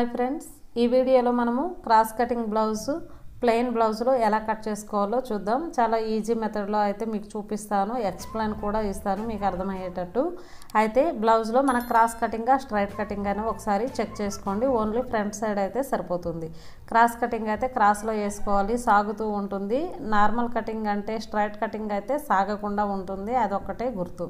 hi friends ఈ వీడియోలో మనము క్రాస్ కటింగ్ బ్లౌజ్ ప్లెయిన్ బ్లౌజ్లో ఎలా కట్ చేసుకోవాలో చూద్దాం చాలా ఈజీ మెథడ్లో అయితే మీకు చూపిస్తాను ఎక్స్ప్లెయిన్ కూడా ఇస్తాను మీకు అర్థమయ్యేటట్టు అయితే బ్లౌజ్లో మన క్రాస్ కటింగ్గా స్ట్రైట్ కటింగ్ అని ఒకసారి చెక్ చేసుకోండి ఓన్లీ ఫ్రంట్ సైడ్ అయితే సరిపోతుంది క్రాస్ కటింగ్ అయితే క్రాస్లో వేసుకోవాలి సాగుతూ ఉంటుంది నార్మల్ కటింగ్ అంటే స్ట్రైట్ కటింగ్ అయితే సాగకుండా ఉంటుంది అదొక్కటే గుర్తు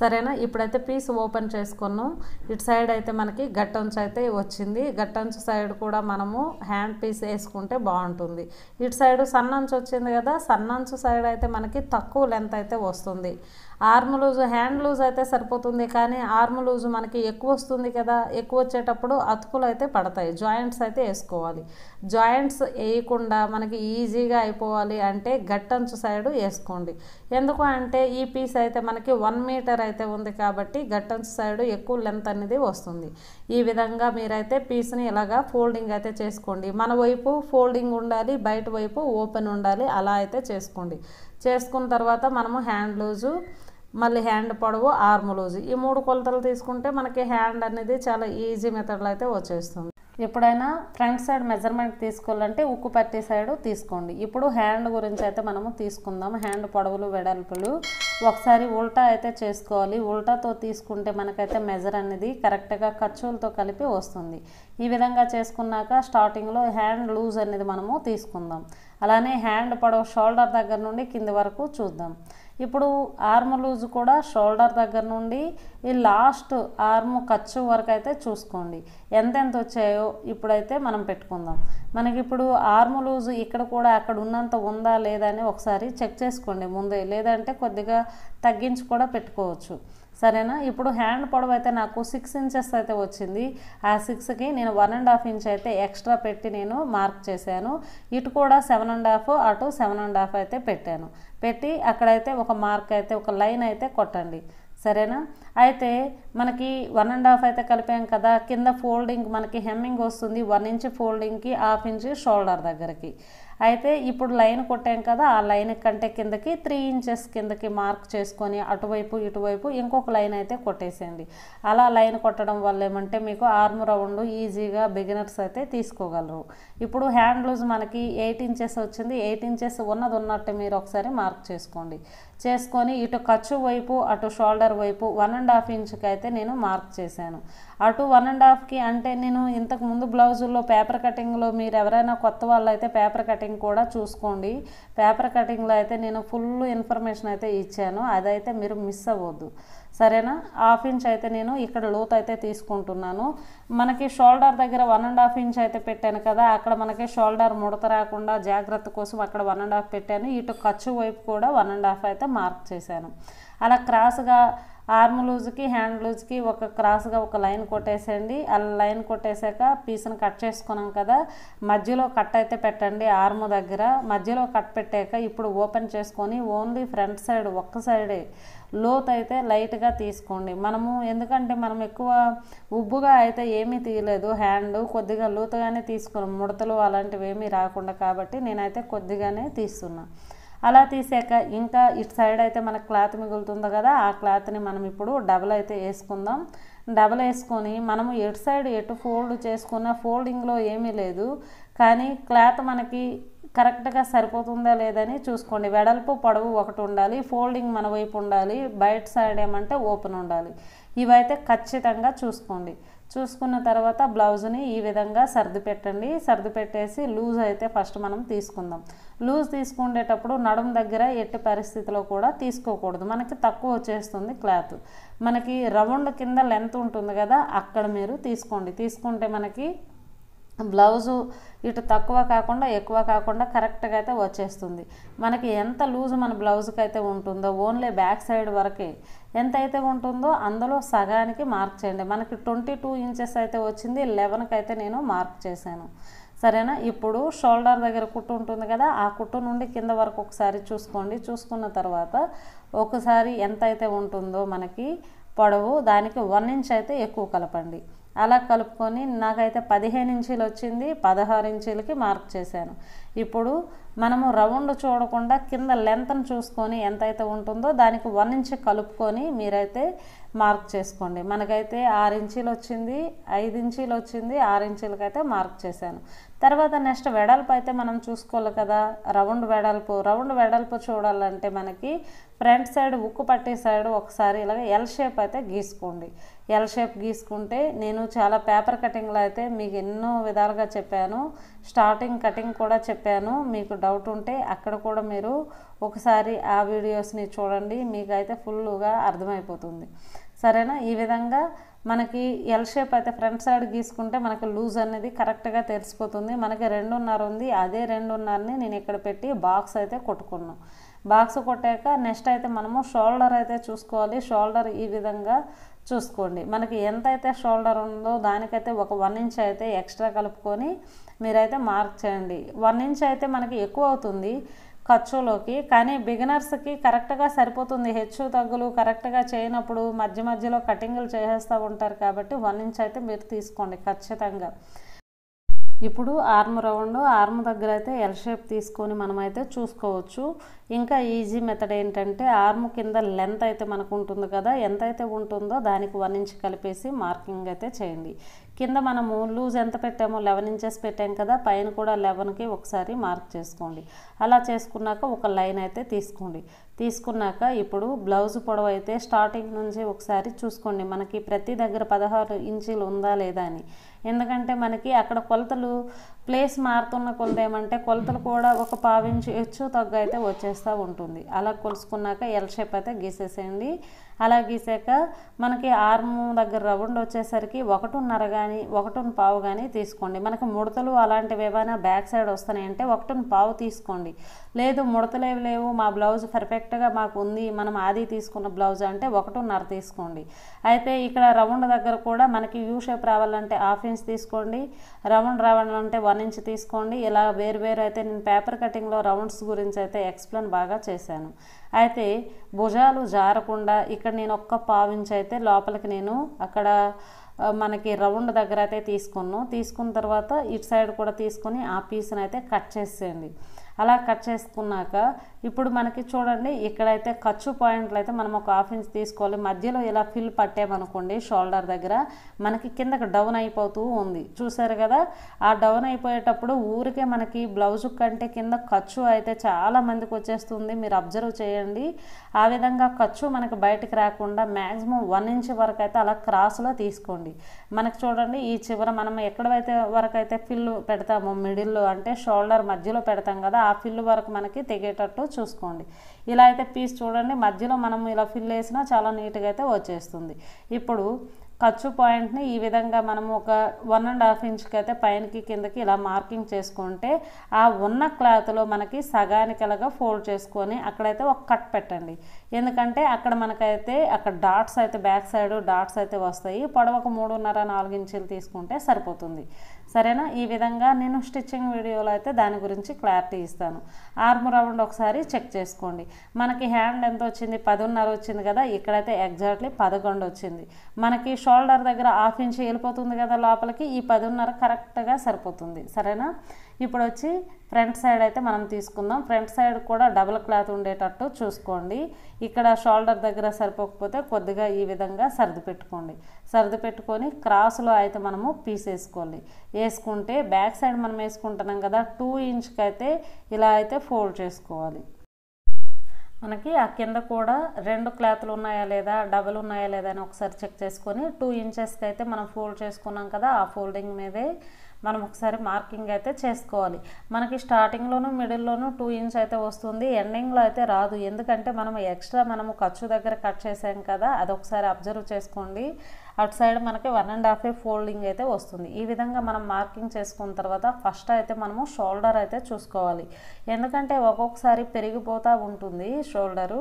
సరేనా ఇప్పుడైతే పీస్ ఓపెన్ చేసుకున్నాం ఇటు సైడ్ అయితే మనకి గట్టంచు అయితే వచ్చింది గట్టంచు సైడ్ కూడా మనము హ్యాండ్ పీస్ వేసుకుంటే బాగుంటుంది ఇటు సైడ్ సన్నంచు వచ్చింది కదా సన్నంచు సైడ్ అయితే మనకి తక్కువ లెంత్ అయితే వస్తుంది ఆర్మ్ లూజ్ హ్యాండ్ లూజ్ అయితే సరిపోతుంది కానీ ఆర్మ్ లూజ్ మనకి ఎక్కువ వస్తుంది కదా ఎక్కువ వచ్చేటప్పుడు అతుకులు అయితే పడతాయి జాయింట్స్ అయితే వేసుకోవాలి జాయింట్స్ వేయకుండా మనకి ఈజీగా అయిపోవాలి అంటే గట్టంచు సైడు వేసుకోండి ఎందుకు అంటే ఈ పీస్ అయితే మనకి వన్ మీటర్ అయితే ఉంది కాబట్టి గట్టంచు సైడు ఎక్కువ లెంత్ అనేది వస్తుంది ఈ విధంగా మీరైతే పీస్ని ఇలాగా ఫోల్డింగ్ అయితే చేసుకోండి మన వైపు ఫోల్డింగ్ ఉండాలి బయట వైపు ఓపెన్ ఉండాలి అలా అయితే చేసుకోండి చేసుకున్న తర్వాత మనము హ్యాండ్ లూజు మళ్ళీ హ్యాండ్ పొడవు ఆర్మ్ లూజ్ ఈ మూడు కొలతలు తీసుకుంటే మనకి హ్యాండ్ అనేది చాలా ఈజీ మెథడ్లో అయితే వచ్చేస్తుంది ఎప్పుడైనా ఫ్రంట్ సైడ్ మెజర్మెంట్ తీసుకోవాలంటే ఉక్కు పట్టి సైడ్ తీసుకోండి ఇప్పుడు హ్యాండ్ గురించి అయితే మనము తీసుకుందాం హ్యాండ్ పొడవులు వెడల్పులు ఒకసారి ఉల్టా అయితే చేసుకోవాలి ఉల్టాతో తీసుకుంటే మనకైతే మెజర్ అనేది కరెక్ట్గా ఖర్చులతో కలిపి వస్తుంది ఈ విధంగా చేసుకున్నాక స్టార్టింగ్లో హ్యాండ్ లూజ్ అనేది మనము తీసుకుందాం అలానే హ్యాండ్ పొడవు షోల్డర్ దగ్గర నుండి కింది వరకు చూద్దాం ఇప్పుడు ఆర్మ్ లూజ్ కూడా షోల్డర్ దగ్గర నుండి ఈ లాస్ట్ ఆర్మ్ ఖర్చు వరకు అయితే చూసుకోండి ఎంతెంత వచ్చాయో ఇప్పుడైతే మనం పెట్టుకుందాం మనకి ఇప్పుడు ఆర్మ్ లూజ్ ఇక్కడ కూడా అక్కడ ఉన్నంత ఉందా లేదా అని ఒకసారి చెక్ చేసుకోండి ముందే లేదంటే కొద్దిగా తగ్గించి కూడా పెట్టుకోవచ్చు సరేనా ఇప్పుడు హ్యాండ్ పొడవు అయితే నాకు సిక్స్ ఇంచెస్ అయితే వచ్చింది ఆ సిక్స్కి నేను వన్ అండ్ హాఫ్ ఇంచ్ అయితే ఎక్స్ట్రా పెట్టి నేను మార్క్ చేశాను ఇటు కూడా సెవెన్ అండ్ హాఫ్ అటు సెవెన్ అండ్ హాఫ్ అయితే పెట్టాను పెట్టి అక్కడైతే ఒక మార్క్ అయితే ఒక లైన్ అయితే కొట్టండి సరేనా అయితే మనకి వన్ అండ్ హాఫ్ అయితే కలిపాం కదా కింద ఫోల్డింగ్ మనకి హెమ్మింగ్ వస్తుంది వన్ ఇంచ్ ఫోల్డింగ్కి హాఫ్ ఇంచ్ షోల్డర్ దగ్గరికి అయితే ఇప్పుడు లైన్ కొట్టాం కదా ఆ లైన్ కంటే కిందకి త్రీ ఇంచెస్ కిందకి మార్క్ చేసుకొని అటువైపు ఇటువైపు ఇంకొక లైన్ అయితే కొట్టేసేయండి అలా లైన్ కొట్టడం వల్ల ఏమంటే మీకు ఆర్మ్ రౌండ్ ఈజీగా బిగినర్స్ అయితే తీసుకోగలరు ఇప్పుడు హ్యాండ్ లూజ్ మనకి ఎయిట్ ఇంచెస్ వచ్చింది ఎయిట్ ఇంచెస్ ఉన్నది ఉన్నట్టు మీరు ఒకసారి మార్క్ చేసుకోండి చేసుకొని ఇటు ఖర్చు వైపు అటు షోల్డర్ వైపు వన్ అండ్ హాఫ్ ఇంచుకి అయితే నేను మార్క్ చేశాను అటు వన్ అండ్ హాఫ్కి అంటే నేను ఇంతకు ముందు బ్లౌజుల్లో పేపర్ కటింగ్లో మీరు ఎవరైనా కొత్త వాళ్ళు అయితే పేపర్ కటింగ్ కటింగ్ కూడా చూసుకోండి పేపర్ కటింగ్లో అయితే నేను ఫుల్ ఇన్ఫర్మేషన్ అయితే ఇచ్చాను అదైతే మీరు మిస్ అవ్వద్దు సరేనా హాఫ్ ఇంచ్ అయితే నేను ఇక్కడ లోత్ అయితే తీసుకుంటున్నాను మనకి షోల్డర్ దగ్గర వన్ అండ్ హాఫ్ ఇంచ్ అయితే పెట్టాను కదా అక్కడ మనకి షోల్డర్ ముడత రాకుండా జాగ్రత్త కోసం అక్కడ వన్ అండ్ హాఫ్ పెట్టాను ఇటు ఖర్చు వైపు కూడా వన్ అండ్ హాఫ్ అయితే మార్క్ చేశాను అలా క్రాస్గా ఆర్మ్ లూజ్కి హ్యాండ్ లూజ్కి ఒక క్రాస్గా ఒక లైన్ కొట్టేసేయండి అలా లైన్ కొట్టేశాక పీస్ని కట్ చేసుకున్నాం కదా మధ్యలో కట్ అయితే పెట్టండి ఆర్మ్ దగ్గర మధ్యలో కట్ పెట్టాక ఇప్పుడు ఓపెన్ చేసుకొని ఓన్లీ ఫ్రంట్ సైడ్ ఒక్క సైడే లోత్ అయితే లైట్గా తీసుకోండి మనము ఎందుకంటే మనం ఎక్కువ ఉబ్బుగా అయితే ఏమీ తీయలేదు హ్యాండ్ కొద్దిగా లోతుగానే తీసుకున్నాం ముడతలు అలాంటివి ఏమీ రాకుండా కాబట్టి నేనైతే కొద్దిగానే తీస్తున్నా అలా తీసాక ఇంకా ఇటు సైడ్ అయితే మనకు క్లాత్ మిగులుతుంది కదా ఆ క్లాత్ని మనం ఇప్పుడు డబల్ అయితే వేసుకుందాం డబల్ వేసుకొని మనము ఎటు సైడ్ ఎటు ఫోల్డ్ చేసుకున్న ఫోల్డింగ్లో ఏమీ లేదు కానీ క్లాత్ మనకి కరెక్ట్గా సరిపోతుందా లేదని చూసుకోండి వెడల్పు పొడవు ఒకటి ఉండాలి ఫోల్డింగ్ మన వైపు ఉండాలి బయట సైడ్ ఏమంటే ఓపెన్ ఉండాలి ఇవైతే ఖచ్చితంగా చూసుకోండి చూసుకున్న తర్వాత బ్లౌజ్ని ఈ విధంగా సర్ది పెట్టండి సర్ది పెట్టేసి లూజ్ అయితే ఫస్ట్ మనం తీసుకుందాం లూజ్ తీసుకునేటప్పుడు నడుం దగ్గర ఎట్టి పరిస్థితిలో కూడా తీసుకోకూడదు మనకి తక్కువ వచ్చేస్తుంది క్లాత్ మనకి రౌండ్ కింద లెంత్ ఉంటుంది కదా అక్కడ మీరు తీసుకోండి తీసుకుంటే మనకి బ్లౌజు ఇటు తక్కువ కాకుండా ఎక్కువ కాకుండా కరెక్ట్గా అయితే వచ్చేస్తుంది మనకి ఎంత లూజ్ మన బ్లౌజ్కి అయితే ఉంటుందో ఓన్లీ బ్యాక్ సైడ్ వరకే ఎంత అయితే ఉంటుందో అందులో సగానికి మార్క్ చేయండి మనకి ట్వంటీ టూ ఇంచెస్ అయితే వచ్చింది లెవెన్కి అయితే నేను మార్క్ చేశాను సరేనా ఇప్పుడు షోల్డర్ దగ్గర కుట్టు ఉంటుంది కదా ఆ కుట్టు నుండి కింద వరకు ఒకసారి చూసుకోండి చూసుకున్న తర్వాత ఒకసారి ఎంత అయితే ఉంటుందో మనకి పొడవు దానికి వన్ ఇంచ్ అయితే ఎక్కువ కలపండి అలా కలుపుకొని నాకైతే పదిహేను ఇంచీలు వచ్చింది పదహారు ఇంచీలకి మార్క్ చేశాను ఇప్పుడు మనము రౌండ్ చూడకుండా కింద లెంత్ను చూసుకొని ఎంతైతే ఉంటుందో దానికి వన్ ఇంచ్ కలుపుకొని మీరైతే మార్క్ చేసుకోండి మనకైతే ఆరు ఇంచీలు వచ్చింది ఐదు ఇంచీలు వచ్చింది ఆరు ఇంచీలకైతే మార్క్ చేశాను తర్వాత నెక్స్ట్ వెడల్పు అయితే మనం చూసుకోవాలి కదా రౌండ్ వెడల్పు రౌండ్ వెడల్పు చూడాలంటే మనకి ఫ్రంట్ సైడ్ ఉక్కు పట్టే సైడ్ ఒకసారి ఇలాగ ఎల్ షేప్ అయితే గీసుకోండి ఎల్ షేప్ గీసుకుంటే నేను చాలా పేపర్ కటింగ్లో అయితే మీకు ఎన్నో విధాలుగా చెప్పాను స్టార్టింగ్ కటింగ్ కూడా చెప్పాను మీకు డౌట్ ఉంటే అక్కడ కూడా మీరు ఒకసారి ఆ వీడియోస్ని చూడండి మీకు అయితే ఫుల్గా అర్థమైపోతుంది సరేనా ఈ విధంగా మనకి ఎల్ షేప్ అయితే ఫ్రంట్ సైడ్ గీసుకుంటే మనకి లూజ్ అనేది కరెక్ట్గా తెలిసిపోతుంది మనకి రెండున్నర ఉంది అదే రెండున్నరని నేను ఇక్కడ పెట్టి బాక్స్ అయితే కొట్టుకున్నాను బాక్స్ కొట్టాక నెక్స్ట్ అయితే మనము షోల్డర్ అయితే చూసుకోవాలి షోల్డర్ ఈ విధంగా చూసుకోండి మనకి ఎంతైతే షోల్డర్ ఉందో దానికైతే ఒక వన్ ఇంచ్ అయితే ఎక్స్ట్రా కలుపుకొని మీరైతే మార్క్ చేయండి వన్ ఇంచ్ అయితే మనకి ఎక్కువ అవుతుంది ఖర్చులోకి కానీ బిగినర్స్కి కరెక్ట్గా సరిపోతుంది హెచ్చు తగ్గులు కరెక్ట్గా చేయనప్పుడు మధ్య మధ్యలో కటింగ్లు చేసేస్తూ ఉంటారు కాబట్టి వన్ ఇంచ్ అయితే మీరు తీసుకోండి ఖచ్చితంగా ఇప్పుడు ఆర్మ్ రౌండ్ ఆర్మ్ దగ్గర అయితే ఎల్ షేప్ తీసుకొని మనమైతే చూసుకోవచ్చు ఇంకా ఈజీ మెథడ్ ఏంటంటే ఆర్మ్ కింద లెంత్ అయితే మనకు ఉంటుంది కదా ఎంత అయితే ఉంటుందో దానికి వన్ ఇంచ్ కలిపేసి మార్కింగ్ అయితే చేయండి కింద మనము లూజ్ ఎంత పెట్టామో లెవెన్ ఇంచెస్ పెట్టాం కదా పైన కూడా లెవెన్కి ఒకసారి మార్క్ చేసుకోండి అలా చేసుకున్నాక ఒక లైన్ అయితే తీసుకోండి తీసుకున్నాక ఇప్పుడు బ్లౌజ్ పొడవు అయితే స్టార్టింగ్ నుంచి ఒకసారి చూసుకోండి మనకి ప్రతి దగ్గర పదహారు ఇంచీలు ఉందా లేదా అని ఎందుకంటే మనకి అక్కడ కొలతలు ప్లేస్ మారుతున్న కొలత ఏమంటే కొలతలు కూడా ఒక పావించు హెచ్చు తగ్గ అయితే వచ్చేస్తూ ఉంటుంది అలా కొలుసుకున్నాక ఎల్ షేప్ అయితే గీసేసేయండి అలా గీసాక మనకి ఆర్మ్ దగ్గర రౌండ్ వచ్చేసరికి ఒకటిన్నర కానీ ఒకటిన్న పావు కానీ తీసుకోండి మనకి ముడతలు అలాంటివి ఏమైనా బ్యాక్ సైడ్ వస్తున్నాయంటే ఒకటిన్న పావు తీసుకోండి లేదు ముడతలు ఏమి లేవు మా బ్లౌజ్ పర్ఫెక్ట్గా మాకు ఉంది మనం ఆది తీసుకున్న బ్లౌజ్ అంటే ఒకటిన్నర తీసుకోండి అయితే ఇక్కడ రౌండ్ దగ్గర కూడా మనకి యూ షేప్ రావాలంటే హాఫ్ ఇంచ్ తీసుకోండి రౌండ్ రావాలంటే వన్ ఇంచ్ తీసుకోండి ఇలా వేరు వేరు అయితే నేను పేపర్ కటింగ్లో రౌండ్స్ గురించి అయితే ఎక్స్ప్లెయిన్ బాగా చేశాను అయితే భుజాలు జారకుండా ఇక్కడ నేను ఒక్క పావించి అయితే లోపలికి నేను అక్కడ మనకి రౌండ్ దగ్గర అయితే తీసుకున్నాం తీసుకున్న తర్వాత ఇటు సైడ్ కూడా తీసుకొని ఆ పీస్ని అయితే కట్ చేసేయండి అలా కట్ చేసుకున్నాక ఇప్పుడు మనకి చూడండి ఇక్కడైతే ఖర్చు పాయింట్లు అయితే మనం ఒక హాఫ్ ఇంచ్ తీసుకోవాలి మధ్యలో ఇలా ఫిల్ పట్టామనుకోండి షోల్డర్ దగ్గర మనకి కిందకు డౌన్ అయిపోతూ ఉంది చూసారు కదా ఆ డౌన్ అయిపోయేటప్పుడు ఊరికే మనకి బ్లౌజ్ కంటే కింద ఖర్చు అయితే చాలా మందికి వచ్చేస్తుంది మీరు అబ్జర్వ్ చేయండి ఆ విధంగా ఖర్చు మనకి బయటకు రాకుండా మ్యాక్సిమం వన్ ఇంచ్ వరకు అయితే అలా క్రాస్లో తీసుకోండి ఉంటుంది మనకు చూడండి ఈ చివర మనం ఎక్కడైతే వరకు అయితే ఫిల్ పెడతామో మిడిల్లో అంటే షోల్డర్ మధ్యలో పెడతాం కదా ఆ ఫిల్ వరకు మనకి తెగేటట్టు చూసుకోండి ఇలా అయితే పీస్ చూడండి మధ్యలో మనం ఇలా ఫిల్ వేసినా చాలా నీట్గా అయితే వచ్చేస్తుంది ఇప్పుడు ఖర్చు పాయింట్ని ఈ విధంగా మనం ఒక వన్ అండ్ హాఫ్ ఇంచ్కి అయితే పైనకి కిందకి ఇలా మార్కింగ్ చేసుకుంటే ఆ ఉన్న క్లాత్లో మనకి సగానికలుగా ఫోల్డ్ చేసుకొని అక్కడైతే ఒక కట్ పెట్టండి ఎందుకంటే అక్కడ మనకైతే అక్కడ డాట్స్ అయితే బ్యాక్ సైడ్ డాట్స్ అయితే వస్తాయి పొడవకు మూడున్నర నాలుగు ఇంచులు తీసుకుంటే సరిపోతుంది సరేనా ఈ విధంగా నేను స్టిచ్చింగ్ వీడియోలో అయితే దాని గురించి క్లారిటీ ఇస్తాను ఆర్మ్ రౌండ్ ఒకసారి చెక్ చేసుకోండి మనకి హ్యాండ్ ఎంత వచ్చింది పదిన్నర వచ్చింది కదా ఇక్కడైతే ఎగ్జాక్ట్లీ పదకొండు వచ్చింది మనకి షోల్డర్ దగ్గర హాఫ్ ఇంచ్ వెళ్ళిపోతుంది కదా లోపలికి ఈ పదిన్నర కరెక్ట్గా సరిపోతుంది సరేనా ఇప్పుడు వచ్చి ఫ్రంట్ సైడ్ అయితే మనం తీసుకుందాం ఫ్రంట్ సైడ్ కూడా డబుల్ క్లాత్ ఉండేటట్టు చూసుకోండి ఇక్కడ షోల్డర్ దగ్గర సరిపోకపోతే కొద్దిగా ఈ విధంగా సర్ది పెట్టుకోండి సర్ది పెట్టుకొని క్రాస్లో అయితే మనము పీస్ వేసుకోవాలి వేసుకుంటే బ్యాక్ సైడ్ మనం వేసుకుంటున్నాం కదా టూ ఇంచ్కి అయితే ఇలా అయితే ఫోల్డ్ చేసుకోవాలి మనకి ఆ కింద కూడా రెండు క్లాత్లు ఉన్నాయా లేదా డబల్ ఉన్నాయా లేదా అని ఒకసారి చెక్ చేసుకొని టూ ఇంచెస్కి అయితే మనం ఫోల్డ్ చేసుకున్నాం కదా ఆ ఫోల్డింగ్ మీదే మనం ఒకసారి మార్కింగ్ అయితే చేసుకోవాలి మనకి స్టార్టింగ్లోనూ మిడిల్లోనూ టూ ఇంచ్ అయితే వస్తుంది ఎండింగ్లో అయితే రాదు ఎందుకంటే మనం ఎక్స్ట్రా మనము ఖర్చు దగ్గర కట్ చేసాం కదా అది ఒకసారి అబ్జర్వ్ చేసుకోండి అటు సైడ్ మనకి వన్ అండ్ హాఫ్ ఫోల్డింగ్ అయితే వస్తుంది ఈ విధంగా మనం మార్కింగ్ చేసుకున్న తర్వాత ఫస్ట్ అయితే మనము షోల్డర్ అయితే చూసుకోవాలి ఎందుకంటే ఒక్కొక్కసారి పెరిగిపోతూ ఉంటుంది షోల్డరు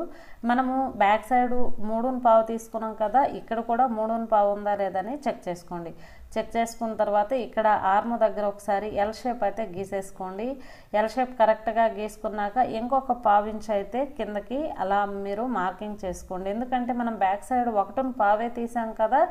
మనము బ్యాక్ సైడ్ మూడున్ పావు తీసుకున్నాం కదా ఇక్కడ కూడా మూడున్ పావు ఉందా లేదని చెక్ చేసుకోండి చెక్ చేసుకున్న తర్వాత ఇక్కడ ఆర్మ్ దగ్గర ఒకసారి ఎల్ షేప్ అయితే గీసేసుకోండి ఎల్ షేప్ కరెక్ట్గా గీసుకున్నాక ఇంకొక పావించ్ అయితే కిందకి అలా మీరు మార్కింగ్ చేసుకోండి ఎందుకంటే మనం బ్యాక్ సైడ్ ఒకటిని పావే తీసాం కదా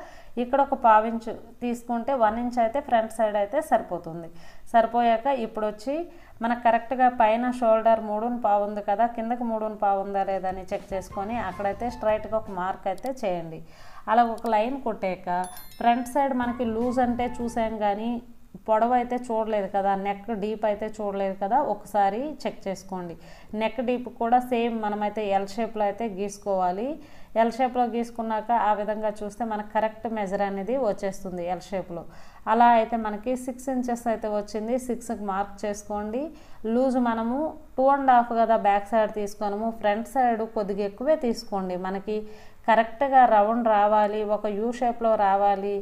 ఇక్కడ ఒక పావించ్ తీసుకుంటే వన్ ఇంచ్ అయితే ఫ్రంట్ సైడ్ అయితే సరిపోతుంది సరిపోయాక ఇప్పుడు వచ్చి మనకు కరెక్ట్గా పైన షోల్డర్ మూడుని పావు ఉంది కదా కిందకి మూడుని పావు ఉందా లేదని చెక్ చేసుకొని అక్కడైతే స్ట్రైట్గా ఒక మార్క్ అయితే చేయండి అలా ఒక లైన్ కొట్టాక ఫ్రంట్ సైడ్ మనకి లూజ్ అంటే చూసాం కానీ పొడవ అయితే చూడలేదు కదా నెక్ డీప్ అయితే చూడలేదు కదా ఒకసారి చెక్ చేసుకోండి నెక్ డీప్ కూడా సేమ్ మనమైతే ఎల్ షేప్లో అయితే గీసుకోవాలి ఎల్ షేప్లో గీసుకున్నాక ఆ విధంగా చూస్తే మనకు కరెక్ట్ మెజర్ అనేది వచ్చేస్తుంది ఎల్ షేప్లో అలా అయితే మనకి సిక్స్ ఇంచెస్ అయితే వచ్చింది సిక్స్కి మార్క్ చేసుకోండి లూజ్ మనము టూ అండ్ హాఫ్ కదా బ్యాక్ సైడ్ తీసుకోనము ఫ్రంట్ సైడ్ కొద్దిగా ఎక్కువే తీసుకోండి మనకి కరెక్ట్గా రౌండ్ రావాలి ఒక యూ షేప్లో రావాలి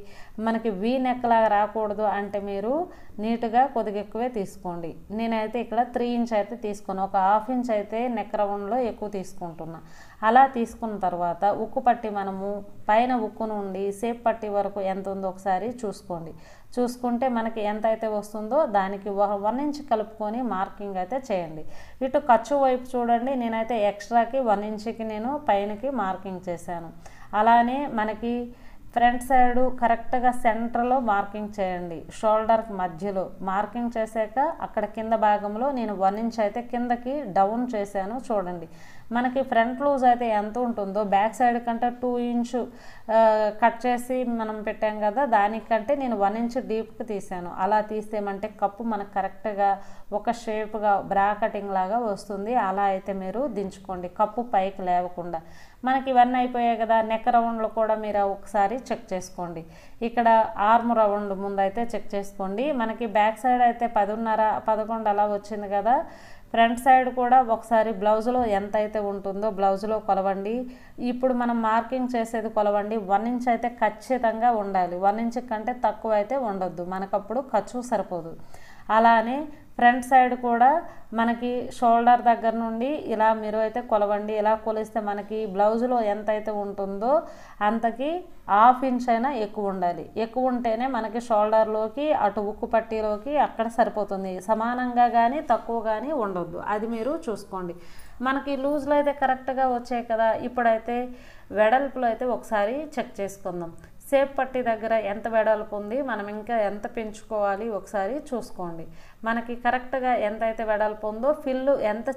మనకి వీ నెక్లాగా రాకూడదు అంటే మీరు నీట్గా కొద్దిగా ఎక్కువే తీసుకోండి నేనైతే ఇక్కడ త్రీ ఇంచ్ అయితే తీసుకున్నాను ఒక హాఫ్ ఇంచ్ అయితే నెక్ రౌండ్లో ఎక్కువ తీసుకుంటున్నాను అలా తీసుకున్న తర్వాత ఉక్కు పట్టి మనము పైన ఉక్కు నుండి సేపు పట్టి వరకు ఎంత ఉందో ఒకసారి చూసుకోండి చూసుకుంటే మనకి ఎంత అయితే వస్తుందో దానికి వన్ ఇంచ్ కలుపుకొని మార్కింగ్ అయితే చేయండి ఇటు ఖర్చు వైపు చూడండి నేనైతే ఎక్స్ట్రాకి వన్ ఇంచ్కి నేను పైనకి మార్కింగ్ చేశాను అలానే మనకి ఫ్రంట్ సైడ్ కరెక్ట్గా సెంటర్లో మార్కింగ్ చేయండి షోల్డర్ మధ్యలో మార్కింగ్ చేశాక అక్కడ కింద భాగంలో నేను వన్ ఇంచ్ అయితే కిందకి డౌన్ చేశాను చూడండి మనకి ఫ్రంట్ లూజ్ అయితే ఎంత ఉంటుందో బ్యాక్ సైడ్ కంటే టూ ఇంచ్ కట్ చేసి మనం పెట్టాం కదా దానికంటే నేను వన్ ఇంచ్ డీప్కి తీసాను అలా తీసేమంటే కప్పు మనకు కరెక్ట్గా ఒక షేప్గా బ్రా కటింగ్ లాగా వస్తుంది అలా అయితే మీరు దించుకోండి కప్పు పైకి లేవకుండా మనకి ఇవన్నీ అయిపోయాయి కదా నెక్ రౌండ్లు కూడా మీరు ఒకసారి చెక్ చేసుకోండి ఇక్కడ ఆర్మ్ రౌండ్ ముందు అయితే చెక్ చేసుకోండి మనకి బ్యాక్ సైడ్ అయితే పదిన్నర పదకొండు అలా వచ్చింది కదా ఫ్రంట్ సైడ్ కూడా ఒకసారి బ్లౌజ్లో ఎంత అయితే ఉంటుందో బ్లౌజ్లో కొలవండి ఇప్పుడు మనం మార్కింగ్ చేసేది కొలవండి వన్ ఇంచ్ అయితే ఖచ్చితంగా ఉండాలి వన్ ఇంచ్ కంటే తక్కువ అయితే ఉండొద్దు మనకప్పుడు ఖర్చు సరిపోదు అలానే ఫ్రంట్ సైడ్ కూడా మనకి షోల్డర్ దగ్గర నుండి ఇలా మీరు అయితే కొలవండి ఇలా కొలిస్తే మనకి బ్లౌజ్లో ఎంత అయితే ఉంటుందో అంతకి హాఫ్ ఇంచ్ అయినా ఎక్కువ ఉండాలి ఎక్కువ ఉంటేనే మనకి షోల్డర్లోకి అటు ఉక్కు పట్టీలోకి అక్కడ సరిపోతుంది సమానంగా కానీ తక్కువ కానీ ఉండొద్దు అది మీరు చూసుకోండి మనకి లూజ్లో అయితే కరెక్ట్గా వచ్చాయి కదా ఇప్పుడైతే వెడల్పులో అయితే ఒకసారి చెక్ చేసుకుందాం సేఫ్ పట్టి దగ్గర ఎంత వెడల్పు ఉంది మనం ఇంకా ఎంత పెంచుకోవాలి ఒకసారి చూసుకోండి మనకి కరెక్ట్గా ఎంతైతే వెడల్పు ఉందో ఫిల్లు ఎంత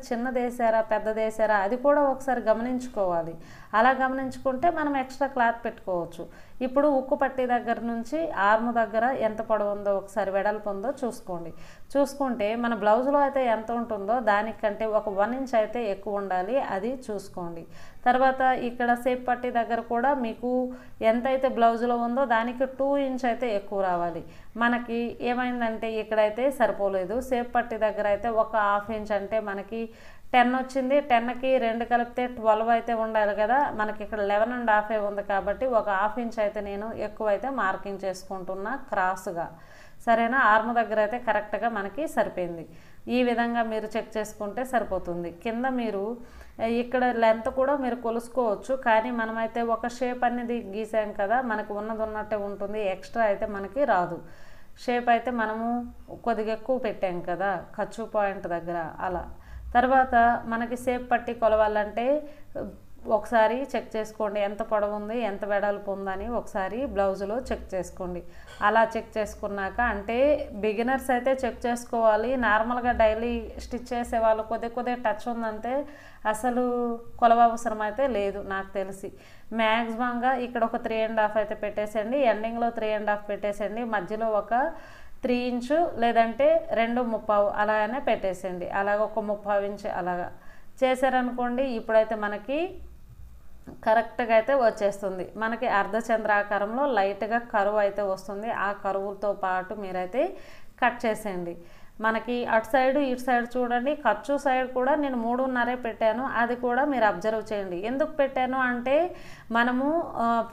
పెద్ద దేశారా అది కూడా ఒకసారి గమనించుకోవాలి అలా గమనించుకుంటే మనం ఎక్స్ట్రా క్లాత్ పెట్టుకోవచ్చు ఇప్పుడు ఉక్కు పట్టి దగ్గర నుంచి ఆర్మ్ దగ్గర ఎంత పొడవు ఉందో ఒకసారి వెడల్పు ఉందో చూసుకోండి చూసుకుంటే మన బ్లౌజ్లో అయితే ఎంత ఉంటుందో దానికంటే ఒక వన్ ఇంచ్ అయితే ఎక్కువ ఉండాలి అది చూసుకోండి తర్వాత ఇక్కడ సేప్ పట్టి దగ్గర కూడా మీకు ఎంతైతే బ్లౌజ్లో ఉందో దానికి టూ ఇంచ్ అయితే ఎక్కువ రావాలి మనకి ఏమైందంటే ఇక్కడైతే సరిపోలేదు సేఫ్ పట్టి దగ్గర అయితే ఒక హాఫ్ ఇంచ్ అంటే మనకి టెన్ వచ్చింది టెన్కి రెండు కలిపితే ట్వెల్వ్ అయితే ఉండాలి కదా మనకి ఇక్కడ లెవెన్ అండ్ హాఫే ఉంది కాబట్టి ఒక హాఫ్ ఇంచ్ అయితే నేను ఎక్కువైతే మార్కింగ్ చేసుకుంటున్నా క్రాస్గా సరేనా ఆర్మ్ దగ్గర అయితే కరెక్ట్గా మనకి సరిపోయింది ఈ విధంగా మీరు చెక్ చేసుకుంటే సరిపోతుంది కింద మీరు ఇక్కడ లెంత్ కూడా మీరు కొలుసుకోవచ్చు కానీ మనమైతే ఒక షేప్ అనేది గీసాం కదా మనకు ఉన్నది ఉన్నట్టే ఉంటుంది ఎక్స్ట్రా అయితే మనకి రాదు షేప్ అయితే మనము కొద్దిగా ఎక్కువ పెట్టాం కదా ఖర్చు పాయింట్ దగ్గర అలా తర్వాత మనకి షేప్ పట్టి కొలవాలంటే ఒకసారి చెక్ చేసుకోండి ఎంత పొడవు ఉంది ఎంత వెడల్పు ఉందని ఒకసారి బ్లౌజులో చెక్ చేసుకోండి అలా చెక్ చేసుకున్నాక అంటే బిగినర్స్ అయితే చెక్ చేసుకోవాలి నార్మల్గా డైలీ స్టిచ్ చేసే వాళ్ళు కొద్ది కొద్దిగా టచ్ ఉందంటే అసలు కొలవవసరం అయితే లేదు నాకు తెలిసి మ్యాక్సిమంగా ఇక్కడ ఒక త్రీ అండ్ హాఫ్ అయితే పెట్టేసండి ఎండింగ్లో త్రీ అండ్ హాఫ్ పెట్టేసండి మధ్యలో ఒక త్రీ ఇంచు లేదంటే రెండు ముప్పావు అలాగనే పెట్టేసేయండి అలాగ ఒక ముప్పావు ఇంచు అలాగా చేశారనుకోండి ఇప్పుడైతే మనకి కరెక్ట్గా అయితే వచ్చేస్తుంది మనకి అర్ధచంద్రాకారంలో లైట్గా కరువు అయితే వస్తుంది ఆ కరువుతో పాటు మీరైతే కట్ చేసేయండి మనకి అటు సైడ్ ఇటు సైడ్ చూడండి ఖర్చు సైడ్ కూడా నేను మూడున్నరే పెట్టాను అది కూడా మీరు అబ్జర్వ్ చేయండి ఎందుకు పెట్టాను అంటే మనము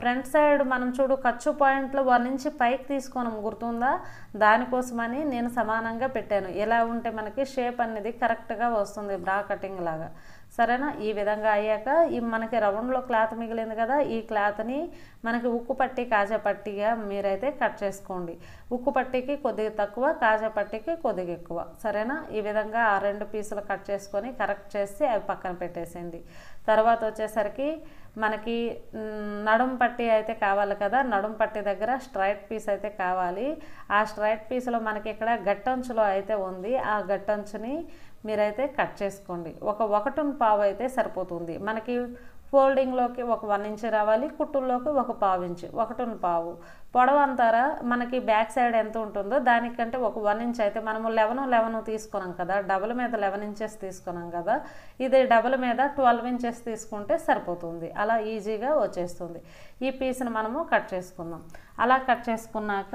ఫ్రంట్ సైడ్ మనం చూడు ఖర్చు పాయింట్లు వన్ ఇంచ్ పైకి తీసుకున్నాం గుర్తుందా దానికోసమని నేను సమానంగా పెట్టాను ఎలా ఉంటే మనకి షేప్ అనేది కరెక్ట్గా వస్తుంది బ్రా కటింగ్ లాగా సరేనా ఈ విధంగా అయ్యాక ఈ మనకి రౌండ్లో క్లాత్ మిగిలింది కదా ఈ క్లాత్ని మనకి ఉక్కు పట్టి కాజా పట్టిగా మీరైతే కట్ చేసుకోండి ఉక్కు పట్టికి కొద్దిగా తక్కువ కాజా పట్టికి కొద్దిగా ఎక్కువ సరేనా ఈ విధంగా ఆ రెండు పీసులు కట్ చేసుకొని కరెక్ట్ చేసి అవి పక్కన పెట్టేసేయండి తర్వాత వచ్చేసరికి మనకి నడుం పట్టి అయితే కావాలి కదా నడుం పట్టి దగ్గర స్ట్రైట్ పీస్ అయితే కావాలి ఆ స్ట్రైట్ పీస్లో మనకి ఇక్కడ గట్టంచులో అయితే ఉంది ఆ గట్టంచుని మీరైతే కట్ చేసుకోండి ఒక ఒకటిన పావు అయితే సరిపోతుంది మనకి ఫోల్డింగ్లోకి ఒక వన్ ఇంచ్ రావాలి కుట్టుల్లోకి ఒక పావు ఇంచ్ ఒకటిన పావు పొడవ అంతారా మనకి బ్యాక్ సైడ్ ఎంత ఉంటుందో దానికంటే ఒక వన్ ఇంచ్ అయితే మనము లెవెన్ లెవెన్ తీసుకున్నాం కదా డబుల్ మీద లెవెన్ ఇంచెస్ తీసుకున్నాం కదా ఇది డబుల్ మీద ట్వెల్వ్ ఇంచెస్ తీసుకుంటే సరిపోతుంది అలా ఈజీగా వచ్చేస్తుంది ఈ పీస్ని మనము కట్ చేసుకుందాం అలా కట్ చేసుకున్నాక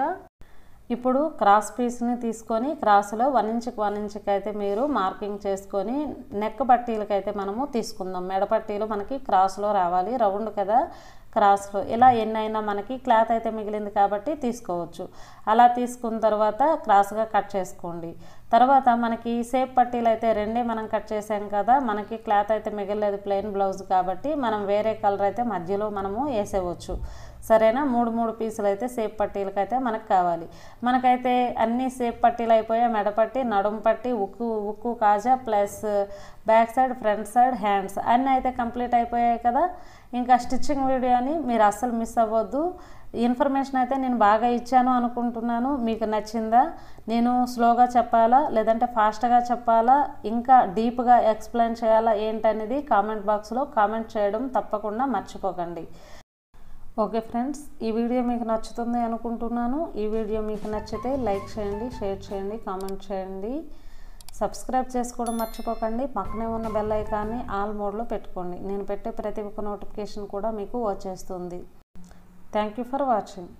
ఇప్పుడు క్రాస్ పీస్ని తీసుకొని క్రాస్లో వన్ ఇంచుకి వన్ ఇంచుకి అయితే మీరు మార్కింగ్ చేసుకొని నెక్ పట్టీలకైతే మనము తీసుకుందాం మెడ పట్టీలు మనకి క్రాస్లో రావాలి రౌండ్ కదా క్రాస్లో ఇలా ఎన్నైనా మనకి క్లాత్ అయితే మిగిలింది కాబట్టి తీసుకోవచ్చు అలా తీసుకున్న తర్వాత క్రాస్గా కట్ చేసుకోండి తర్వాత మనకి సేప్ పట్టీలు అయితే రెండే మనం కట్ చేసాం కదా మనకి క్లాత్ అయితే మిగిలేదు ప్లెయిన్ బ్లౌజ్ కాబట్టి మనం వేరే కలర్ అయితే మధ్యలో మనము వేసేవచ్చు సరేనా మూడు మూడు పీసులు అయితే సేప్ పట్టీలకైతే మనకు కావాలి మనకైతే అన్ని సేప్ పట్టీలు అయిపోయా మెడపట్టి నడుము పట్టి ఉక్కు ఉక్కు కాజా plus back side front side hands అన్నీ అయితే కంప్లీట్ అయిపోయాయి కదా ఇంకా స్టిచ్చింగ్ వీడియోని మీరు అస్సలు మిస్ అవ్వద్దు ఇన్ఫర్మేషన్ అయితే నేను బాగా ఇచ్చాను అనుకుంటున్నాను మీకు నచ్చిందా నేను స్లోగా చెప్పాలా లేదంటే ఫాస్ట్గా చెప్పాలా ఇంకా డీప్గా ఎక్స్ప్లెయిన్ చేయాలా ఏంటనేది కామెంట్ బాక్స్లో కామెంట్ చేయడం తప్పకుండా మర్చిపోకండి ఓకే ఫ్రెండ్స్ ఈ వీడియో మీకు నచ్చుతుంది అనుకుంటున్నాను ఈ వీడియో మీకు నచ్చితే లైక్ చేయండి షేర్ చేయండి కామెంట్ చేయండి సబ్స్క్రైబ్ చేసుకోవడం మర్చిపోకండి పక్కనే ఉన్న బెల్ ఐకాన్ని ఆల్ మోడ్లో పెట్టుకోండి నేను పెట్టే ప్రతి ఒక్క నోటిఫికేషన్ కూడా మీకు వచ్చేస్తుంది థ్యాంక్ యూ ఫర్ వాచింగ్